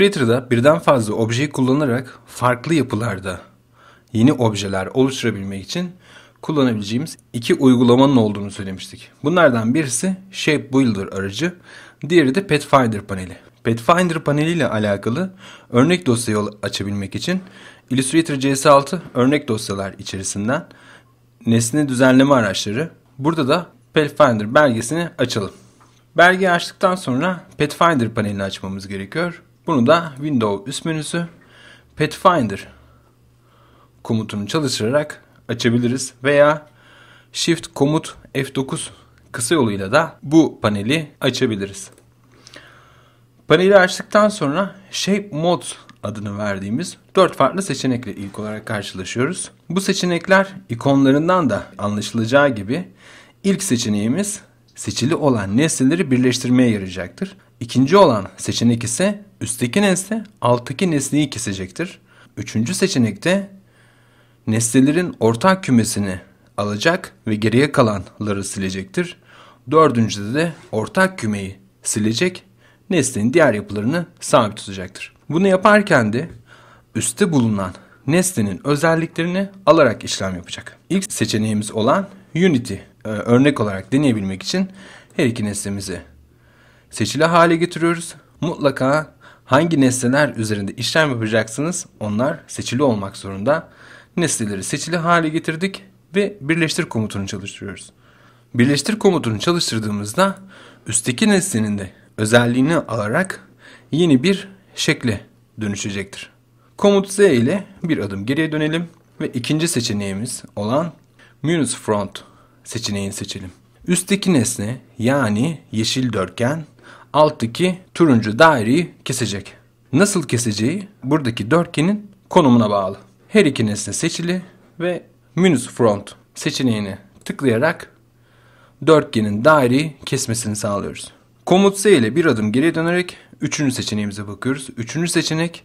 Illustrator'da birden fazla objeyi kullanarak farklı yapılarda yeni objeler oluşturabilmek için kullanabileceğimiz iki uygulamanın olduğunu söylemiştik. Bunlardan birisi Shape Builder aracı, diğeri de Pathfinder paneli. Pathfinder paneli ile alakalı örnek dosyayı açabilmek için Illustrator CS6 örnek dosyalar içerisinden nesne düzenleme araçları, burada da Pathfinder belgesini açalım. Belgeyi açtıktan sonra Pathfinder panelini açmamız gerekiyor. Bunu da Windows üst menüsü Pathfinder komutunu çalıştırarak açabiliriz veya Shift komut F9 kısa yoluyla da bu paneli açabiliriz. Paneli açtıktan sonra Shape Modes adını verdiğimiz dört farklı seçenekle ilk olarak karşılaşıyoruz. Bu seçenekler ikonlarından da anlaşılacağı gibi ilk seçeneğimiz seçili olan nesneleri birleştirmeye yarayacaktır. İkinci olan seçenek ise üstteki nesne alttaki nesneyi kesecektir. Üçüncü seçenekte nesnelerin ortak kümesini alacak ve geriye kalanları silecektir. Dördüncüde de ortak kümeyi silecek, nesnenin diğer yapılarını sabit tutacaktır. Bunu yaparken de üstte bulunan nesnenin özelliklerini alarak işlem yapacak. İlk seçeneğimiz olan Unity e, örnek olarak deneyebilmek için her iki nesnemizi seçili hale getiriyoruz. Mutlaka hangi nesneler üzerinde işlem yapacaksınız onlar seçili olmak zorunda. Nesneleri seçili hale getirdik ve birleştir komutunu çalıştırıyoruz. Birleştir komutunu çalıştırdığımızda üstteki nesnenin de özelliğini alarak yeni bir şekle dönüşecektir. Komut Z ile bir adım geriye dönelim ve ikinci seçeneğimiz olan Minus Front seçeneğini seçelim. Üstteki nesne yani yeşil dörtgen alttaki turuncu daireyi kesecek. Nasıl keseceği buradaki dörtgenin konumuna bağlı. Her iki nesne seçili ve minus front seçeneğini tıklayarak dörtgenin daireyi kesmesini sağlıyoruz. Komut S ile bir adım geriye dönerek üçüncü seçeneğimize bakıyoruz. Üçüncü seçenek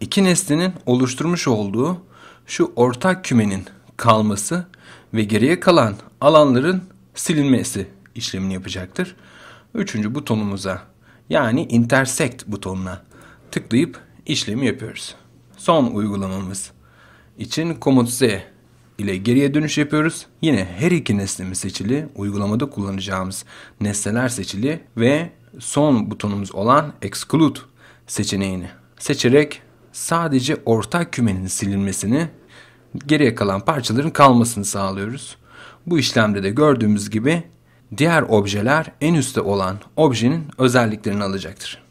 iki nesnenin oluşturmuş olduğu şu ortak kümenin kalması ve geriye kalan alanların silinmesi işlemini yapacaktır üçüncü butonumuza yani intersect butonuna tıklayıp işlemi yapıyoruz. Son uygulamamız için komut Z ile geriye dönüş yapıyoruz. Yine her iki nesnemiz seçili, uygulamada kullanacağımız nesneler seçili ve son butonumuz olan Exclude seçeneğini seçerek sadece ortak kümenin silinmesini, geriye kalan parçaların kalmasını sağlıyoruz. Bu işlemde de gördüğümüz gibi diğer objeler en üstte olan objenin özelliklerini alacaktır.